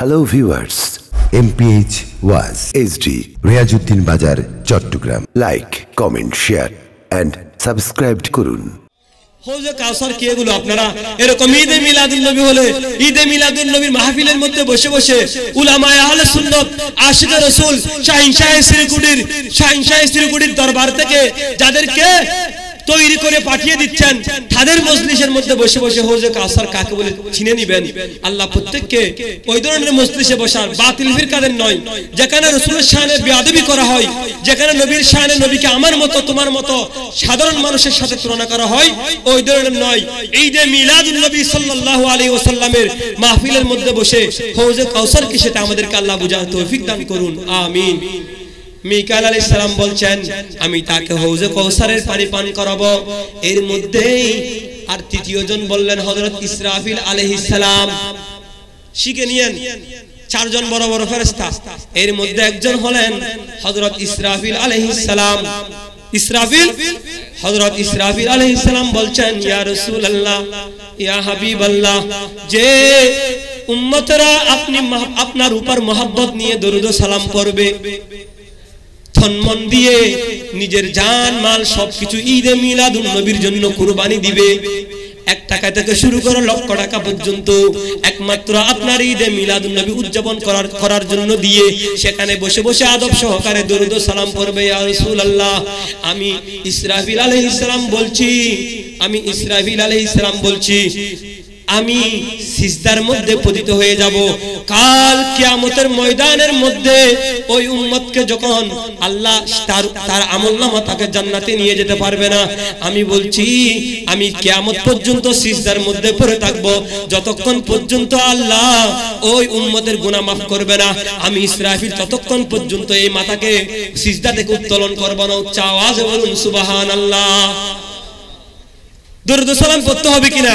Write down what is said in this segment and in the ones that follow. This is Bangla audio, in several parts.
হ্যালো ভিউয়ার্স এমপিএইচ ওয়াজ HD Reyazuddin Bazar Chattogram like comment share and subscribe করুন কাউসার আপনারা এরকম ঈদে মিলাদুল নবী হলে ঈদে মিলাদুল নবীর মাহফিলের মধ্যে বসে বসে উলামায়ে আহলে সুন্নাত আশিক রাসূল শাহিন শাহ শ্রীকুটির শাহিন শাহ শ্রীকুটির দরবার থেকে যাদেরকে তৈরি করে পাঠিয়ে দিচ্ছেন তাদের মজলিসের মধ্যে বসে বসে হোজে কাসার কাকে বলে চিনে নিবেন আল্লাহ প্রত্যেককে ওই ধরনের মজলিসে বসার বাতিল কাদের নয় যেখানে রসুলের সাহানে বেআবি করা হয় যেখানে নবীর সাহানে নবীকে আমার মতো তোমার মতো সাধারণ মানুষের সাথে তুলনা করা হয় ওই ধরনের নয় এই যে মিলাদুল নবী সাল্লাহ আলী ওসাল্লামের মাহফিলের মধ্যে বসে হৌজে কাউসার কি সেটা আমাদেরকে আল্লাহ বুঝান তৌফিক দান করুন আমিন মিকাল আলী সালাম বলছেন আমি তাকে হৌজে কৌসারের পানি পান করাবো এর মধ্যেই আর তৃতীয় জন বললেন হজরত ইসরাফিল আলহিসাম শিখে নিয়েন চারজন বড় বড় ফেরেস্তা এর মধ্যে একজন হলেন হজরত ইসরাফিল আলহিসাম ইসরাফিল হযরত ইসরাফিল আলাইহিস সালাম বলছেন ইয়া রাসূলুল্লাহ ইয়া হাবিবাল্লাহ যে উম্মতরা আপনি আপনার উপর mohabbat নিয়ে দরুদ ও সালাম করবে থনমন দিয়ে নিজের জান মাল সবকিছু ঈদে মিলাদুল নবীর জন্য কুরবানি দিবে এক টাকা থেকে শুরু করে লক্ষ টাকা পর্যন্ত একমাত্র আপনার ঈদে মিলাদুল নবী উদযাপন করার করার জন্য দিয়ে সেখানে বসে বসে আদব সহকারে দরুদ সালাম করবে আল্লাহ আমি ইসরাফিল আলাইহিস সালাম বলছি আমি ইসরাফিল আলাইহিস সালাম বলছি আমি সিজদার মধ্যে পতিত হয়ে যাব কাল কিয়ামতের ময়দানের মধ্যে ওই উম্মতকে যখন আল্লাহ তার তার আমলনামা তাকে জান্নাতে নিয়ে যেতে পারবে না আমি বলছি আমি কিয়ামত পর্যন্ত সিজদার মধ্যে পড়ে থাকব যতক্ষণ পর্যন্ত আল্লাহ ওই উম্মতের গুণা মাফ করবে না আমি ইসরাফিল ততক্ষণ পর্যন্ত এই মাথাকে সিজদা থেকে উত্তোলন করবো না উচ্চ আওয়াজ বলুন সুবাহান আল্লাহ সালাম পড়তে হবে কিনা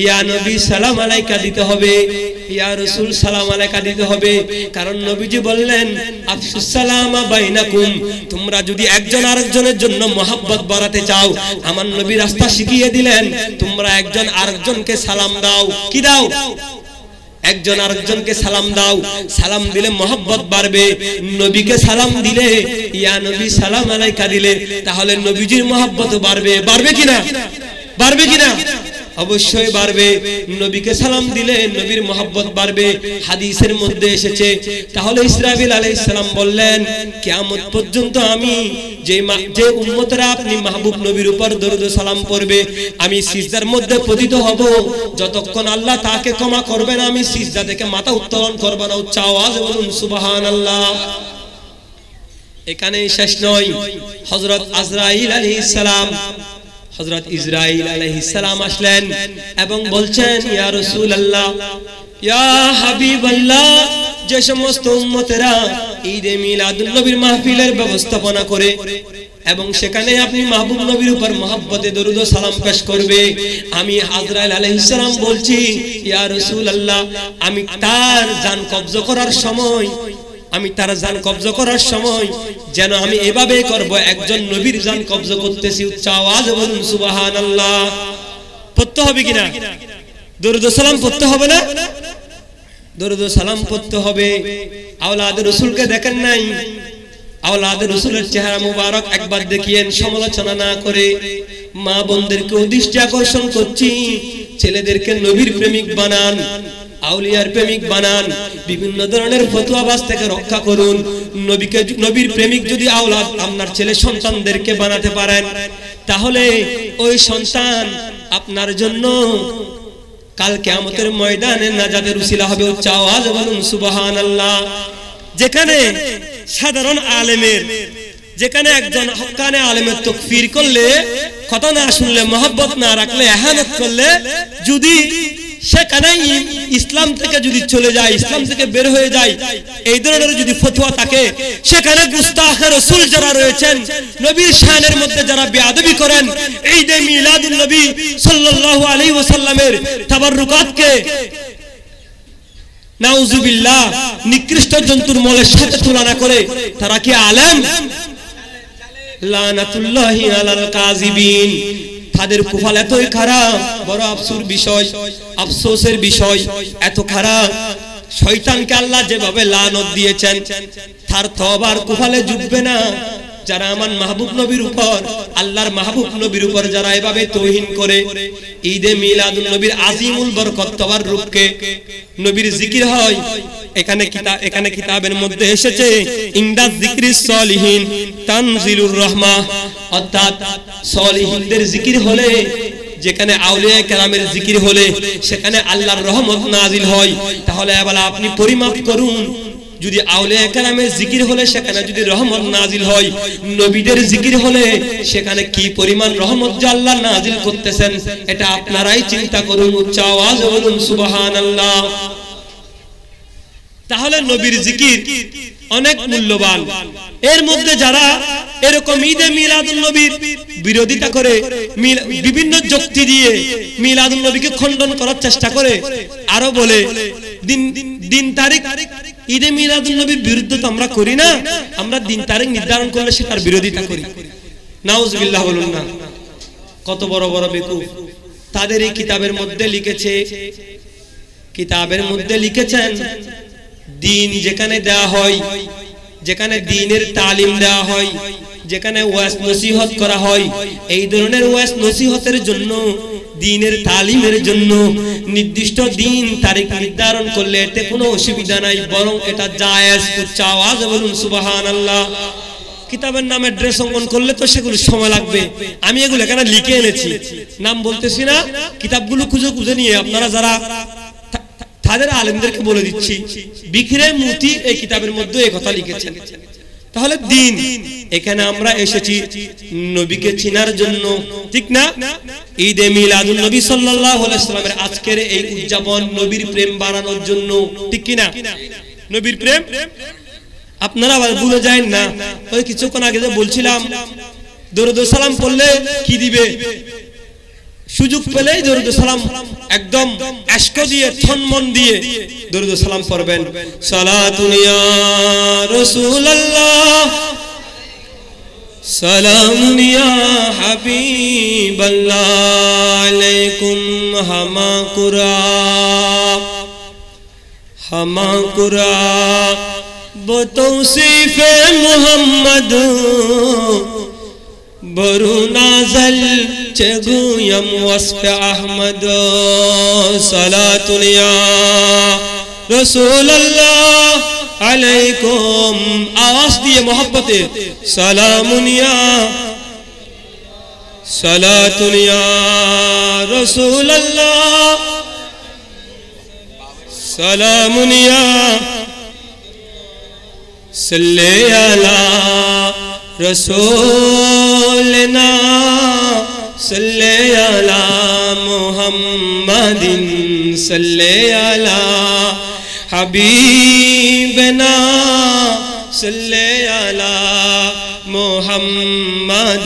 ইয়া নবী সালাম আলাইকা দিতে হবে ইয়া রসুল সালাম আলাইকা দিতে হবে কারণ নবীজি বললেন তোমরা যদি একজন আরেকজনের জন্য মহাব্বত বাড়াতে চাও আমার নবী রাস্তা শিখিয়ে দিলেন তোমরা একজন আরেকজনকে সালাম দাও কি দাও একজন আরেকজনকে সালাম দাও সালাম দিলে মহব্বত বাড়বে নবীকে সালাম দিলে ইয়া নবী সালাম আলাইকা দিলে তাহলে নবীজির মহব্বত বাড়বে বাড়বে কিনা বাড়বে কিনা অবশ্যই বাড়বে নবীকে সালাম দিলে নবীর মহাব্বত বাড়বে হাদিসের মধ্যে এসেছে তাহলে ইসরাবিল আলাইহিস সালাম বললেন কেমন পর্যন্ত আমি যে যে উম্মতরা আপনি মাহবুব নবীর উপর দরুদ সালাম পড়বে আমি সিজদার মধ্যে পতিত হব যতক্ষণ আল্লাহ তাকে ক্ষমা করবে না আমি সিজদা থেকে মাথা উত্তোলন করব না উচ্চ আওয়াজ বলুন এখানেই শেষ নয় হজরত আজরাইল আলাইহিস হজরত ইসরাইল আলাইহিস সালাম আসলেন এবং বলছেন ইয়া রাসূলুল্লাহ ইয়া হাবিবাল্লাহ যে সমস্ত উম্মতেরা ঈদে মিলাদুন নবীর মাহফিলের ব্যবস্থাপনা করে এবং সেখানে আপনি মাহবুব নবীর উপর মহব্বতে দরুদ ও সালাম পেশ করবে আমি হাজরাইল সালাম বলছি ইয়া রাসূলুল্লাহ আমি তার জান কব্জ করার সময় আমি তার জান কবজ করার সময় যেন আমি এভাবে করব একজন নবীর জান কবজ করতেছি উচ্চ আওয়াজ বলুন সুবাহান আল্লাহ পড়তে হবে কিনা দরুদ সালাম পড়তে হবে না দরুদ সালাম পড়তে হবে আওলাদ রসুলকে দেখেন নাই আওলাদ রসুলের চেহারা মুবারক একবার দেখিয়েন সমালোচনা না করে মা বোনদেরকে দৃষ্টি আকর্ষণ করছি ছেলেদেরকে নবীর প্রেমিক বানান আউলিয়ার প্রেমিক বানান বিভিন্ন ধরনের ফতুয়াবাস থেকে রক্ষা করুন নবীকে নবীর প্রেমিক যদি আওলাদ আপনার ছেলে সন্তানদেরকে বানাতে পারেন তাহলে ওই সন্তান আপনার জন্য কালকে আমাদের ময়দানে নাজাদের উশিলা হবে উচ্চ বলুন সুবাহান আল্লাহ যেখানে সাধারণ আলেমের যেখানে একজন হকানে আলেমের তকফির করলে কথা না শুনলে মহব্বত না রাখলে এহানত করলে যদি সেখানেই ইসলাম থেকে যদি চলে যায় ইসলাম থেকে বের হয়ে যায় এই ধরনের যদি ফতুয়া থাকে সেখানে গুস্তাখের রসুল যারা রয়েছেন নবীর শাহের মধ্যে যারা বেআবি করেন এই যে মিলাদুল নবী সাল্লাল্লাহু আলাইহি ওয়াসাল্লামের তাবাররুকাতকে নাউজুবিল্লাহ নিকৃষ্ট জন্তুর মলের সাথে তুলনা করে তারা কি আলেম লানাতুল্লাহি আলাল কাযিবিন তাদের কুফল এতই খারাপ বড় আফসুর বিষয় আফসোসের বিষয় এত খারাপ শয়তানকে আল্লাহ যেভাবে লানত দিয়েছেন তার তবার কুফালে জুটবে না যারা আমার মাহবুব নবীর উপর আল্লাহর মাহবুব নবীর উপর যারা এভাবে তহিন করে ঈদে মিলাদুল নবীর আজিমুল বরকত তবার রূপকে নবীর জিকির হয় এখানে কিতাব এখানে কিতাবের মধ্যে এসেছে ইংদাজ জিকির সলিহীন তানজিলুর রহমা অর্থাৎ সলিহিনদের জিকির হলে যেখানে আউলিয়া কেরামের জিকির হলে সেখানে আল্লাহর রহমত নাজিল হয় তাহলে এবার আপনি পরিমাপ করুন যদি আউলিয়া কালামের জিকির হলে সেখানে যদি রহমত নাজিল হয় নবীদের জিকির হলে সেখানে কি পরিমাণ রহমত যে আল্লাহ নাজিল করতেছেন এটা আপনারাই চিন্তা করুন উচ্চ আওয়াজ বলুন সুবহানাল্লাহ তাহলে নবীর জিকির অনেক মূল্যবান এর মধ্যে যারা এরকম ঈদে মিলাদুল নবীর বিরোধিতা করে বিভিন্ন যুক্তি দিয়ে মিলাদুল নবীকে খণ্ডন করার চেষ্টা করে আরো বলে দিন দিন তারিখ ঈদে মিলাদুল নবীর বিরুদ্ধে তো আমরা করি না আমরা দিন তারিখ নির্ধারণ করলে সেটার বিরোধিতা করি নাউজবিল্লাহ বলুন না কত বড় বড় বেকু তাদের এই কিতাবের মধ্যে লিখেছে কিতাবের মধ্যে লিখেছেন দিন যেখানে দেয়া হয় যেখানে দিনের তালিম দেওয়া হয় যেখানে ওয়াস নসিহত করা হয় এই ধরনের ওয়াস নসিহতের জন্য দিনের তালিমের জন্য নির্দিষ্ট দিন তারিখ নির্ধারণ করলে এতে কোনো অসুবিধা নাই বরং এটা জায়াজ উচ্চ আওয়াজ বলুন আল্লাহ কিতাবের নাম অ্যাড্রেস অঙ্কন করলে তো সেগুলো সময় লাগবে আমি এগুলো এখানে লিখে এনেছি নাম বলতেছি না কিতাবগুলো খুঁজে খুঁজে নিয়ে আপনারা যারা তাদের আলমদেরকে বলে দিচ্ছি বিখিরে মূর্তি এই কিতাবের মধ্যে এই কথা লিখেছেন তাহলে দিন এখানে আমরা এসেছি নবীকে চিনার জন্য ঠিক না ঈদে মিলাদুল নবী সাল্লাল্লাহু আলাইহি সাল্লামের আজকের এই উদযাপন নবীর প্রেম বাড়ানোর জন্য ঠিক কি না নবীর প্রেম আপনারা আবার ভুলে যায় না ওই কিছুক্ষণ আগে যে বলছিলাম দরুদ সালাম পড়লে কি দিবে সুযোগ পেলেই দরুদ সালাম একদম এশক দিয়ে মন দিয়ে দরুদ সালাম পড়বেন সালাতুনিয়া রাসূলুল্লাহ সালামনিয়া হাবিবাল্লাহ আলাইকুম হামা কুরা হামা কুরা বতৌসিফে মুহাম্মদ برو چگو یم وصف احمد صلاة لیا رسول اللہ علیکم آواز دیئے محبت سلام یا صلاة یا رسول اللہ سلام یا صلی اللہ رسولنا صلی علی محمد صلی علی حبیبنا صلی علی محمد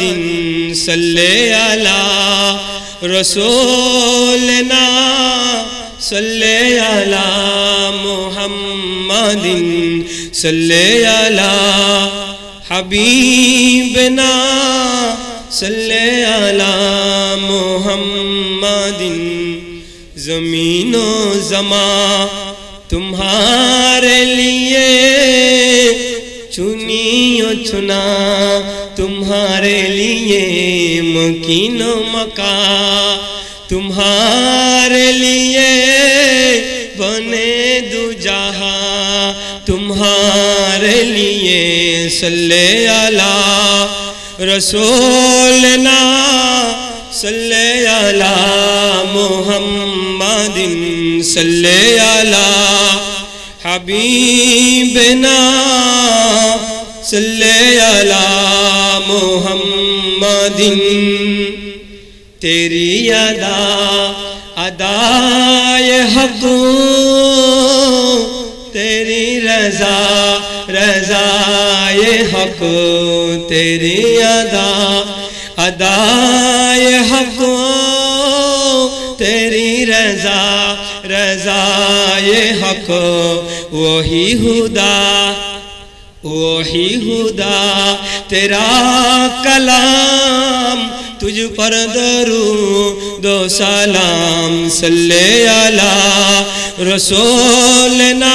صلی علی رسولنا صلی علی محمد صلی علی حبیبنا صلی علی محمد زمین و زمان تمہارے لیے چنی و چنا تمہارے لیے مکین و مکا تمہارے لیے بنے لیے صلی اللہ رسولنا صلی اللہ محمد صلی اللہ حبیبنا صلی اللہ محمد تیری ادا ادا ہبو حق تیری ادا ادا حق تیری رضا رضا حق وہی ہدا وہی ہدا تیرا کلام تجھ پر درو دو سلام صلی اللہ رسول نا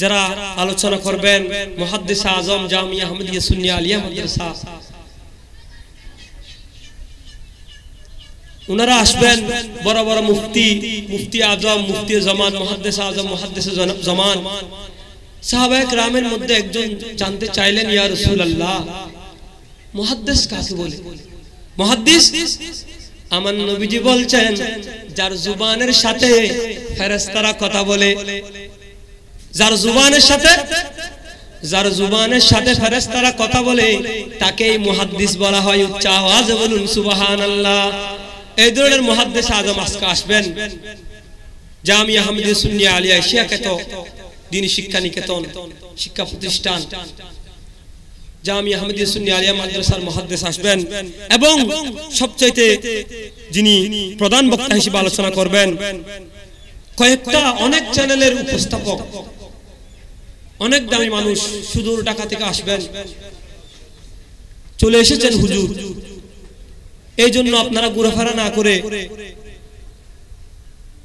যারা আলোচনা করবেন মহাদ্দেশা আজম জামিয়া আহমদিয়া সুনিয়া আলিয়া মাদ্রাসা ওনারা আসবেন বড় বড় মুফতি মুফতি আজম মুফতি জমান মহাদ্দেশা আজম মহাদ্দেশা জমান সাহাবায়ক রামের মধ্যে একজন জানতে চাইলেন ইয়া রসুল আল্লাহ মহাদ্দেশ কাকে বলে মহাদ্দেশ আমার নবীজি বলছেন যার জুবানের সাথে ফেরেস্তারা কথা বলে যার জুবানের সাথে যার জুবানের সাথে তারা কথা বলে এই মহাদ্দিস বলা হয় উচ্চ আওয়াজ বলুন সুবাহান আল্লাহ এই ধরনের মহাদ্দেশ আজম আজকে আসবেন আলিয়া এশিয়া কেত শিক্ষা নিকেতন শিক্ষা প্রতিষ্ঠান জামি আহমেদ সুন্নি আলিয়া মাদ্রাসার মহাদ্দেশ আসবেন এবং সবচাইতে যিনি প্রধান বক্তা হিসেবে আলোচনা করবেন কয়েকটা অনেক চ্যানেলের উপস্থাপক অনেক দামি মানুষ সুদূর ঢাকা থেকে আসবেন চলে এসেছেন হুজুর এই জন্য আপনারা ঘোরাফেরা না করে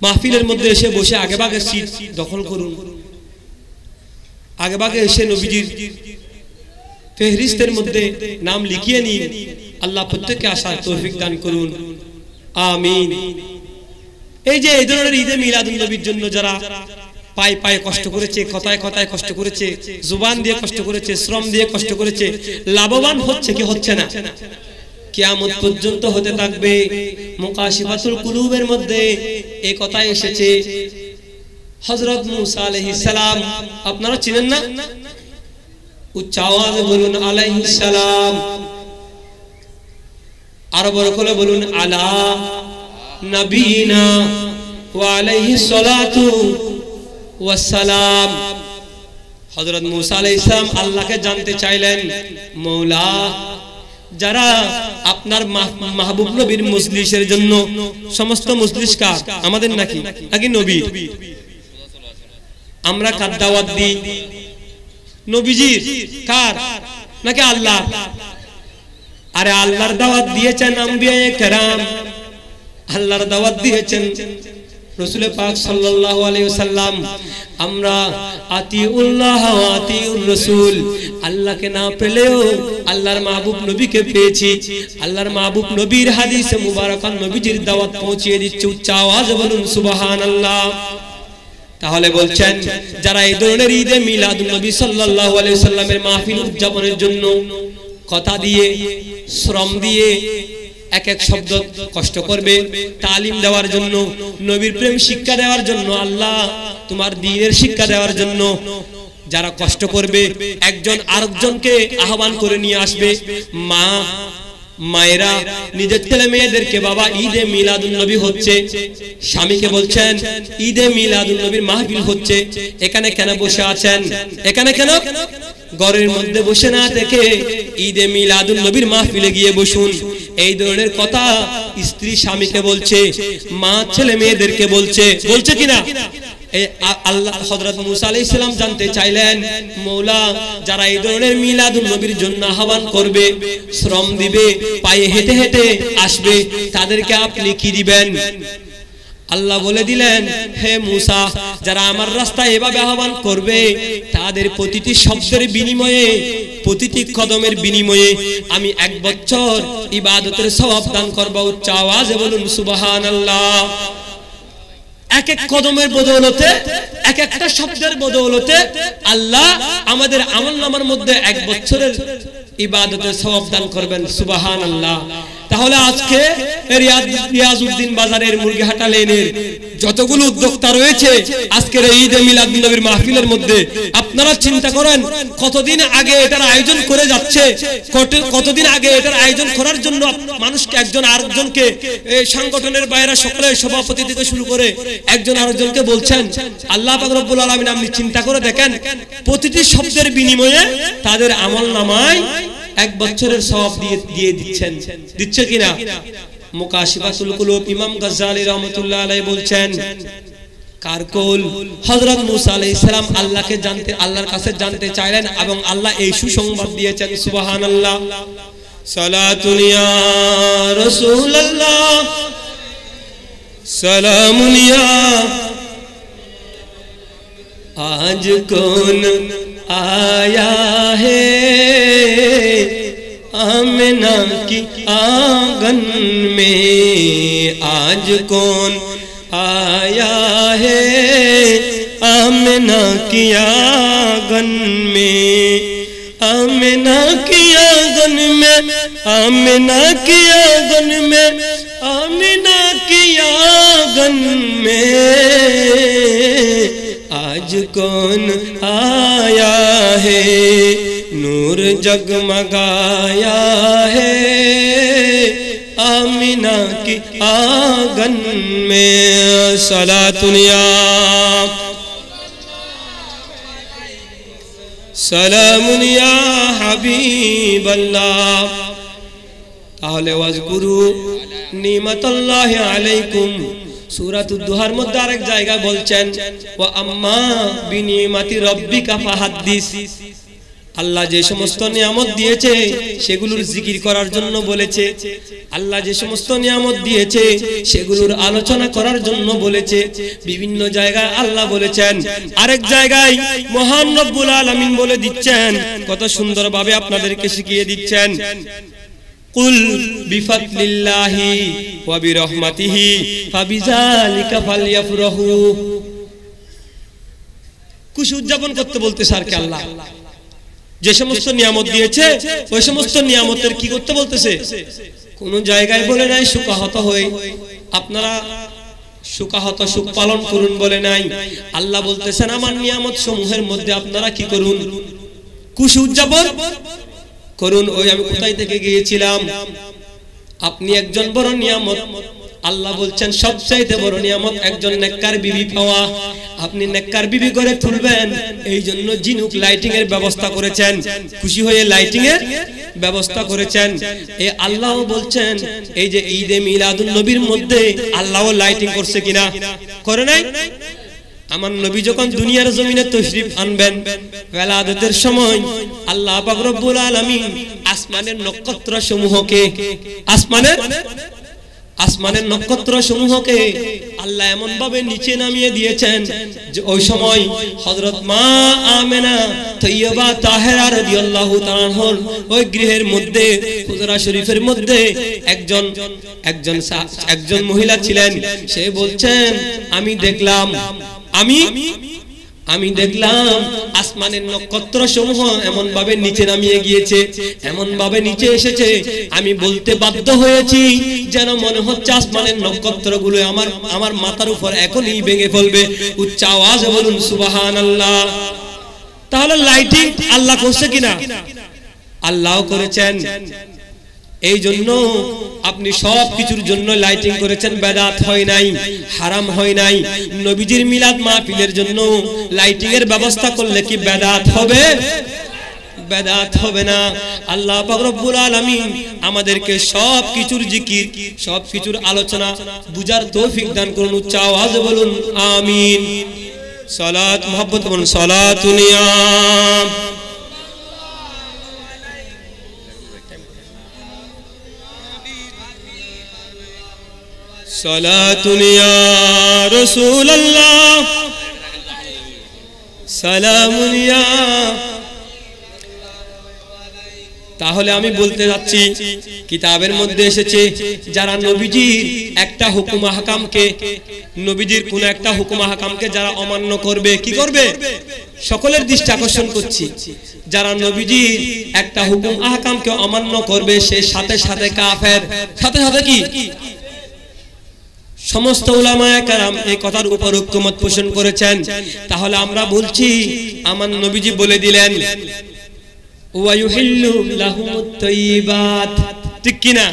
মাহফিলের মধ্যে এসে বসে আগে বাগে সিট দখল করুন আগে বাগে এসে নবীজির ফেহরিস্তের মধ্যে নাম লিখিয়ে নিন আল্লাহ প্রত্যেককে আসার তৌফিক দান করুন আমিন এই যে এই ধরনের ঈদে মিলাদুল্নবীর জন্য যারা পাই পাই কষ্ট করেছে কথায় কথায় কষ্ট করেছে জুবান দিয়ে কষ্ট করেছে শ্রম দিয়ে কষ্ট করেছে লাভবান হচ্ছে কি হচ্ছে না কেয়ামত পর্যন্ত হতে থাকবে মুকাশিফাতুল কুলুবের মধ্যে এই কথাই এসেছে হযরত মূসা আলাইহিস সালাম আপনারা চিনেন না উচ্চ আওয়াজে বলুন আলাইহিস সালাম আর বড় করে বলুন আলা নবীনা ওয়া আলাইহিস সালাতু ওয়াসালাম হজরত মুসা আলাই ইসলাম আল্লাহকে জানতে চাইলেন মৌলা যারা আপনার মাহবুব নবীর মজলিসের জন্য সমস্ত মজলিস কার আমাদের নাকি নাকি নবী আমরা কার দাওয়াত দিই নবীজির কার নাকি আল্লাহ আরে আল্লাহর দাওয়াত দিয়েছেন আম্বিয়া কেরাম আল্লাহর দাওয়াত দিয়েছেন রসুলের পাক সাল্লাহ আলাইসাল্লাম আমরা আতি উল্লাহ আতি রসুল আল্লাহকে না পেলেও আল্লাহর মাহবুব নবীকে পেয়েছি আল্লাহর মাহবুব নবীর হাদিস মুবারক নবীজির দাওয়াত পৌঁছিয়ে দিচ্ছে উচ্চ আওয়াজ বলুন সুবাহান আল্লাহ তাহলে বলছেন যারা এই ধরনের ঈদে মিলাদ নবী সাল্লাহ আলাইসাল্লামের মাহফিল উদযাপনের জন্য কথা দিয়ে শ্রম দিয়ে এক এক শব্দ কষ্ট করবে তালিম দেওয়ার জন্য নবীর প্রেম শিক্ষা দেওয়ার জন্য আল্লাহ তোমার দিনের শিক্ষা দেওয়ার জন্য যারা কষ্ট করবে একজন আরেকজনকে আহ্বান করে নিয়ে আসবে মা মায়েরা নিজের ছেলে মেয়েদেরকে বাবা ঈদে মিলাদুল নবী হচ্ছে স্বামীকে বলছেন ঈদে মিলাদুল নবীর মাহফিল হচ্ছে এখানে কেন বসে আছেন এখানে কেন ঘরের মধ্যে বসে না থেকে ঈদে মিলাদুল নবীর মাহফিলে গিয়ে বসুন এই ধরনের কথা স্ত্রী স্বামীকে বলছে মা ছেলে মেয়েদেরকে বলছে বলছে কিনা আল্লাহ জানতে চাইলেন মৌলা যারা এই ধরনের নবীর জন্য আহ্বান করবে শ্রম দিবে পায়ে হেঁটে হেঁটে আসবে তাদেরকে আপনি কি দিবেন আল্লাহ বলে দিলেন হে মুসা যারা আমার রাস্তায় এভাবে আহ্বান করবে তাদের প্রতিটি শব্দের বিনিময়ে প্রতিটি কদমের বিনিময়ে আমি এক বছর ইবাদতের স্বভাব দান করবো উচ্চ আওয়াজে বলুন সুবাহান আল্লাহ এক এক কদমের বদৌলতে এক একটা শব্দের বদৌলতে আল্লাহ আমাদের আমল নামার মধ্যে এক বছরের ইবাদতের স্বভাব দান করবেন সুবাহান আল্লাহ তাহলে আজকে রিয়াজউদ্দিন বাজারের মুরগি হাটা লেনের যতগুলো উদ্যোক্তা রয়েছে আজকের এই ঈদে মিলাদ নবীর মাহফিলের মধ্যে আপনারা চিন্তা করেন কতদিন আগে এটার আয়োজন করে যাচ্ছে কতদিন আগে এটার আয়োজন করার জন্য মানুষকে একজন আরেকজনকে সংগঠনের বাইরে সকলে সভাপতি থেকে শুরু করে একজন আরেকজনকে বলছেন আল্লাহ রব্বুল আলমিন আপনি চিন্তা করে দেখেন প্রতিটি শব্দের বিনিময়ে তাদের আমল নামায় এক বছরের সব দিয়ে দিয়ে দিচ্ছেন দিচ্ছে কিনা মুকাশিফাতুল কুলুব ইমাম গাজ্জালি রাহমাতুল্লাহ আলাইহি বলছেন কারকল হযরত মুসা আলাইহিস সালাম আল্লাহকে জানতে আল্লাহর কাছে জানতে চাইলেন এবং আল্লাহ এই সুসংবাদ দিয়েছেন সুবহানাল্লাহ সালাতুন ইয়া রাসূলুল্লাহ সালামুন ইয়া আজ কোন আয়া হে آمنہ کی آگن میں آج کون آیا ہے آمنہ کی کیا آگن میں آمنہ کی کیا آگن میں آمنہ کی گن میں آمنہ کی آگن میں آج کون آیا ہے نور جگمگایا ہے آمینہ کی آگن میں یا سلام حبیب اللہ علیکم سورت دوہار مدد جائگا بولا مت ربی کا فہدیس আল্লাহ যে সমস্ত নিয়ামত দিয়েছে সেগুলোর জিকির করার জন্য বলেছে আল্লাহ যে সমস্ত নিয়ামত দিয়েছে সেগুলোর আলোচনা করার জন্য বলেছে বিভিন্ন জায়গায় আল্লাহ বলেছেন আরেক জায়গায় মহান রব্বুল আলামিন বলে দিচ্ছেন কত সুন্দরভাবে আপনাদেরকে শিখিয়ে দিচ্ছেন খুশি উদযাপন করতে বলতে সারকে আল্লাহ যে সমস্ত নিয়ামত দিয়েছে ওই সমস্ত নিয়ামতের কি করতে বলতেছে কোন জায়গায় বলে নাই সুকাহত হয়ে আপনারা সুকাহত সুখ পালন করুন বলে নাই আল্লাহ বলতেছেন আমার নিয়ামত সমূহের মধ্যে আপনারা কি করুন খুশি উদযাপন করুন ওই আমি কোথায় থেকে গিয়েছিলাম আপনি একজন বড় নিয়ামত আল্লাহ বলছেন সবচাইতে বড় নিয়ামত একজন নেককার বিবি পাওয়া আপনি নেককার বিবি করে তুলবেন এই জন্য জিনুক লাইটিং এর ব্যবস্থা করেছেন খুশি হয়ে লাইটিং এর ব্যবস্থা করেছেন এ আল্লাহ বলছেন এই যে ঈদে মিলাদুল নবীর মধ্যে আল্লাহ লাইটিং করছে কিনা করে নাই আমার নবী যখন দুনিয়ার জমিনে তশরিফ আনবেন বেলাদতের সময় আল্লাহ পাক রব্বুল আলামিন আসমানের নক্ষত্র সমূহকে আসমানের আসমানের নক্ষত্র সমূহকে আল্লাহ এমন ভাবে নিচে নামিয়ে দিয়েছেন যে ওই সময় হজরত মা আমেনা তৈয়বা তাহেরা রাদিয়াল্লাহু তাআলার ওই গৃহের মধ্যে হুজরা শরীফের মধ্যে একজন একজন একজন মহিলা ছিলেন সে বলছেন আমি দেখলাম আমি আমি দেখলাম আসমানের নক্ষত্র সমূহ এমন ভাবে নিচে নামিয়ে গিয়েছে এমন ভাবে নিচে এসেছে আমি বলতে বাধ্য হয়েছি যেন মনে হচ্ছে আসমানের নক্ষত্র গুলো আমার আমার মাথার উপর এখনই ভেঙে ফেলবে উচ্চ আওয়াজ বলুন সুবাহান আল্লাহ তাহলে লাইটিং আল্লাহ করছে কিনা আল্লাহ করেছেন এই জন্য আপনি সব কিছুর জন্য লাইটিং করেছেন বেদাত হয় নাই হারাম হয় নাই নবীজির মিলাদ মাহফিলের জন্য লাইটিং এর ব্যবস্থা করলে কি বেদাত হবে বেদাত হবে না আল্লাহ রব্বুল আলামিন আমাদেরকে সব কিছুর জিকির সব কিছুর আলোচনা বুজার তৌফিক দান করুন উচ্চ আওয়াজ বলুন আমিন সালাত মোহাম্মদ বলুন সালাতুনিয়াম তাহলে আমি বলতে যাচ্ছি কিতাবের মধ্যে এসেছে যারা নবীজির একটা হুকুম হাকামকে নবীজির কোন একটা হুকুম হাকামকে যারা অমান্য করবে কি করবে সকলের দৃষ্টি আকর্ষণ করছি যারা নবীজির একটা হুকুম আহকামকে অমান্য করবে সে সাথে সাথে কাফের সাথে সাথে কি সমস্ত উলামায় কারাম এই কথার উপর ঐক্যমত পোষণ করেছেন তাহলে আমরা বলছি আমার নবীজি বলে দিলেন ঠিক কিনা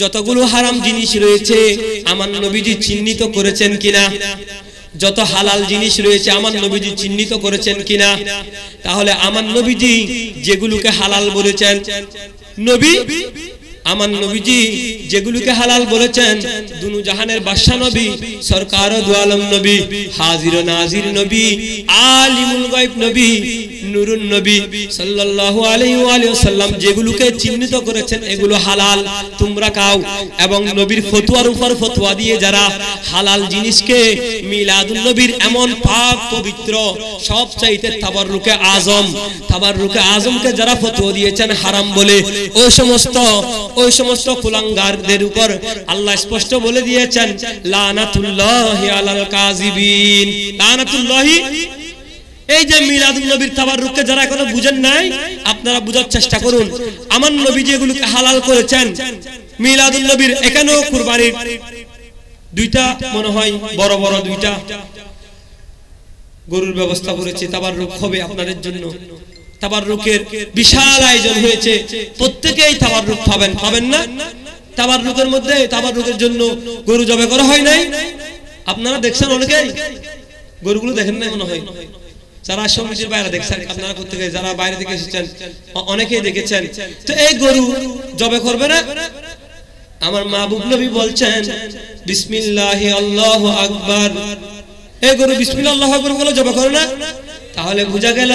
যতগুলো হারাম জিনিস রয়েছে আমার নবীজি চিহ্নিত করেছেন কিনা যত হালাল জিনিস রয়েছে আমার নবীজি চিহ্নিত করেছেন কিনা তাহলে আমার নবীজি যেগুলোকে হালাল বলেছেন নবী আমার নবীজি যেগুলিকে হালাল বলেছেন দুনু জাহানের বাদশা নবী সরকার দুয়ালম নবী হাজির নাজির নবী আলিমুল গায়ব নবী নুরুন নবী সাল্লাল্লাহু আলাইহি ওয়া আলিহি ওয়াসাল্লাম যেগুলোকে চিহ্নিত করেছেন এগুলো হালাল তোমরা খাও এবং নবীর ফতোয়ার উপর ফতোয়া দিয়ে যারা হালাল জিনিসকে মিলাদুন নবীর এমন পাক পবিত্র সবচাইতে তাবাররুকে আজম তাবাররুকে আজমকে যারা ফতোয়া দিয়েছেন হারাম বলে ও সমস্ত ওই সমস্ত কুলাঙ্গারদের উপর আল্লাহ স্পষ্ট বলে দিয়েছেন লানাতুল্লাহি আলাল কাযিবিন লানাতুল্লাহি এই যে মিলাদুন নবীর তাবার তাবারুককে যারা এখনো বুঝেন নাই আপনারা বুঝার চেষ্টা করুন আমার নবী যেগুলোকে হালাল করেছেন মিলাদুন নবীর এখানেও কুরবানির দুইটা মনে হয় বড় বড় দুইটা গরুর ব্যবস্থা করেছে তাবার তাবারুক হবে আপনাদের জন্য তাবারুকের বিশাল আয়োজন হয়েছে প্রত্যেকেই তাবারুক পাবেন পাবেন না তাবারুকের মধ্যে তাবারুকের জন্য গরু জবে করা হয় নাই আপনারা দেখছেন অনেকেই গরুগুলো দেখেন না মনে হয় দেখেছেন এই গরু আমার মা নবী বলছেন আল্লাহ আকবর এই গরু বিসমিল্লাহ আল্লাহ আকবার বলে জবে করে না তাহলে বুঝা গেল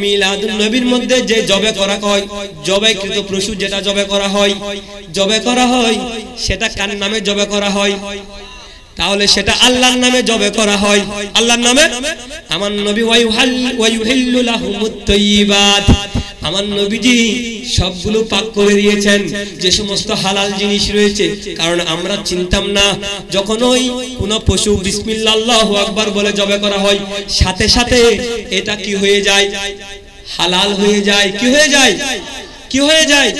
মিলাদুল নবীর মধ্যে যে জবে করা হয় জবে কৃত পশু যেটা জবে করা হয় জবে করা হয় সেটা কার নামে জবে করা হয় তাহলে সেটা আল্লাহর নামে জবে করা হয় আল্লাহর নামে আমার নবী ওয়াইহাল্লু লাহুমুত তাইয়্যিবাত আমার নবীজি সবগুলো পাক করে দিয়েছেন যে সমস্ত হালাল জিনিস রয়েছে কারণ আমরা চিনতাম না যখন ওই কোনো পশু বিসমিল্লাহ আকবর বলে জবে করা হয় সাথে সাথে এটা কি হয়ে যায় হালাল হয়ে যায় কি হয়ে যায় কি হয়ে যায়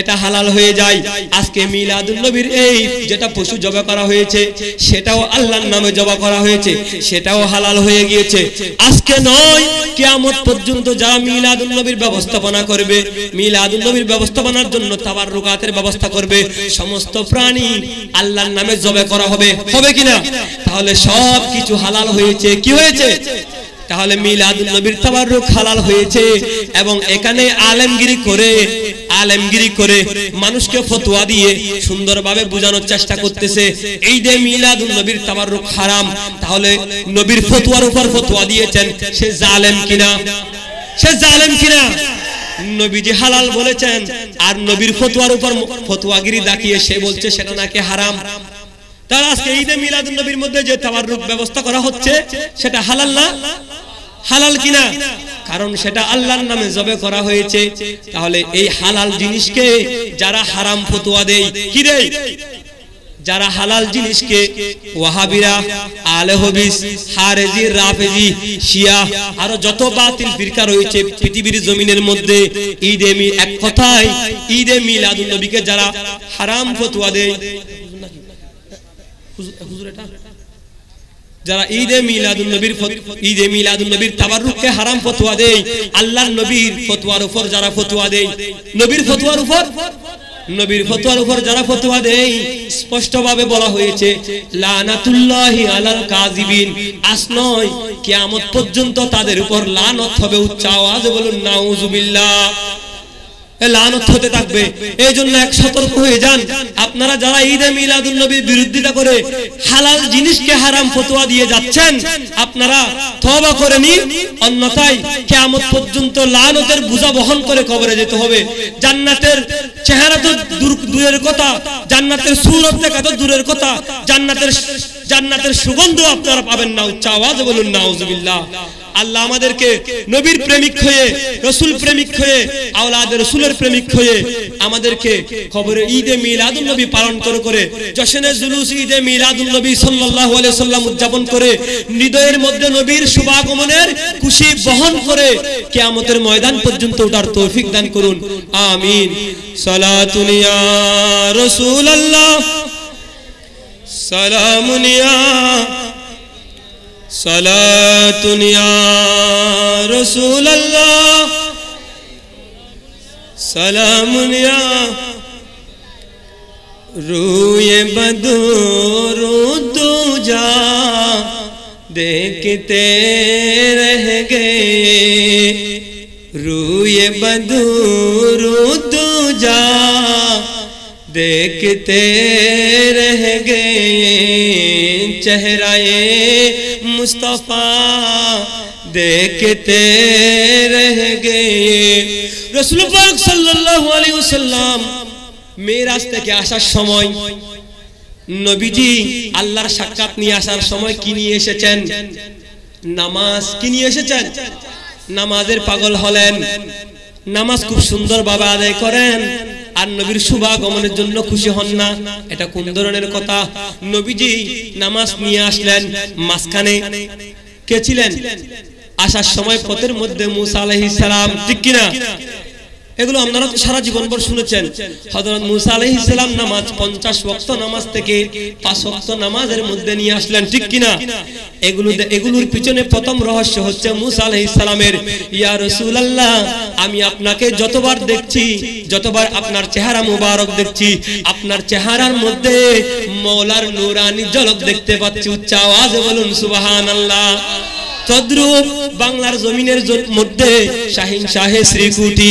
এটা হালাল হয়ে যায় আজকে মিলাদুল নবীর এই যেটা পশু জবা করা হয়েছে সেটাও আল্লাহর নামে জবা করা হয়েছে সেটাও হালাল হয়ে গিয়েছে আজকে নয় কিয়ামত পর্যন্ত যা মিলাদুল নবীর ব্যবস্থাপনা করবে মিলাদুল নবীর ব্যবস্থাপনার জন্য তাবার রুকাতের ব্যবস্থা করবে সমস্ত প্রাণী আল্লাহর নামে জবে করা হবে হবে কিনা তাহলে সব কিছু হালাল হয়েছে কি হয়েছে তাহলে মিলাদ নবীর তাবারুক হালাল হয়েছে এবং এখানে আলেমগিরি করে আলেমগিরি করে মানুষকে ফতোয়া দিয়ে সুন্দরভাবে বোঝানোর চেষ্টা করতেছে এই যে মিলাদ নবীর তাবারুক হারাম তাহলে নবীর ফতোয়ার উপর ফতোয়া দিয়েছেন সে জালেম কিনা সে জালেম কিনা নবীজি হালাল বলেছেন আর নবীর ফতোয়ার উপর ফতোয়াগিরি দাকিয়ে সে বলছে সেটা নাকি হারাম তার আজকে ঈদে মিলাদ নবীর মধ্যে যে তাবারুক ব্যবস্থা করা হচ্ছে সেটা হালাল না হালাল কিনা কারণ সেটা আল্লাহর নামে জবে করা হয়েছে তাহলে এই হালাল জিনিসকে যারা হারাম ফতুয়া দেয় কি দেয় যারা হালাল জিনিসকে ওয়াহাবিরা আলে হবিস হারেজি রাফেজি শিয়া আরো যত বাতিল ফিরকা রয়েছে পৃথিবীর জমিনের মধ্যে ঈদে এক কথায় ঈদে মিলাদুল নবীকে যারা হারাম ফতুয়া দেয় যারা ঈদে মিলাদুল নবীর ঈদে মিলাদুল নবীর তাবারুককে হারাম ফতোয়া আল্লাহর নবীর ফতোয়ার উপর যারা ফতোয়া নবীর ফতোয়ার উপর নবীর ফতোয়ার উপর যারা ফতোয়া স্পষ্টভাবে বলা হয়েছে লানাতুল্লাহি আলাল কাযিবিন আস নয় কিয়ামত পর্যন্ত তাদের উপর লানত হবে উচ্চ আওয়াজে বলুন নাউযুবিল্লাহ লানত হতে থাকবে এই জন্য এক সতর্ক হয়ে যান আপনারা যারা ঈদে মিলাদুল নবীর বিরোধিতা করে হালাল জিনিসকে হারাম ফতোয়া দিয়ে যাচ্ছেন আপনারা তবা করে নিন অন্যথায় কেয়ামত পর্যন্ত লানতের বোঝা বহন করে কবরে যেতে হবে জান্নাতের চেহারা তো দূরের কথা জান্নাতের সুরত দেখা তো দূরের কথা জান্নাতের জান্নাতের সুগন্ধ আপনারা পাবেন না উচ্চ আওয়াজ বলুন না আল্লাহ আমাদেরকে নবীর প্রেমিক হয়ে রসুল প্রেমিক হয়ে আওলাদ রসুলের প্রেমিক হয়ে আমাদেরকে খবরে ঈদে মিলাদুল নবী পালন করে করে জশনে জুলুস ঈদে মিলাদুল নবী সাল্লাল্লাহু আলাইহি সাল্লাম উদযাপন করে হৃদয়ের মধ্যে নবীর শুভাগমনের খুশি বহন করে কিয়ামতের ময়দান পর্যন্ত ওঠার তৌফিক দান করুন আমিন সালাতুন ইয়া রাসূলুল্লাহ সালামুন ইয়া صلاة سلطنیا رسول اللہ سلامیا روئے بدھو رو دو جا دیکھتے رہ گئے روئے بدھو رو تو جا دیکھتے رہ گئے چہرہ রসুল পাক সাল্লাল্লাহু আলাইহি ওয়াসাল্লাম মিরাজ থেকে আসার সময় নবীজি আল্লাহর সাক্ষাৎ নিয়ে আসার সময় কি নিয়ে এসেছেন নামাজ কি নিয়ে এসেছেন নামাজের পাগল হলেন নামাজ খুব সুন্দর ভাবে আদায় করেন আর নবীর শুভাগমনের জন্য খুশি হন না এটা কোন ধরনের কথা নবীজি নামাজ নিয়ে আসলেন মাঝখানে কে ছিলেন আসার সময় পথের মধ্যে মুসা আলহিস ঠিক কিনা এগুলো আপনারা তো সারা ভর শুনেছেন হজরত মুসা আলহ ইসলাম নামাজ পঞ্চাশ বক্ত নামাজ থেকে পাঁচ বক্ত নামাজের মধ্যে নিয়ে আসলেন ঠিক কিনা এগুলো এগুলোর পিছনে প্রথম রহস্য হচ্ছে মুসা আলহ ইসলামের ইয়া রসুল আমি আপনাকে যতবার দেখছি যতবার আপনার চেহারা মুবারক দেখছি আপনার চেহারার মধ্যে মৌলার নুরানি জলক দেখতে পাচ্ছি উচ্চ আওয়াজ বলুন সুবাহান আল্লাহ তদ্রুপ বাংলার জমিনের মধ্যে শাহিন শাহে শ্রীকুটি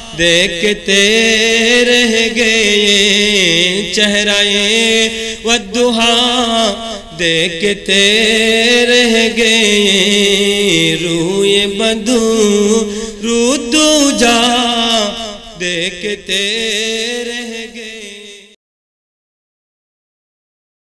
دیکھتے رہ گئے چہرائے ودہا دیکھتے رہ گئے روئے بدو رو دو جا دیکھتے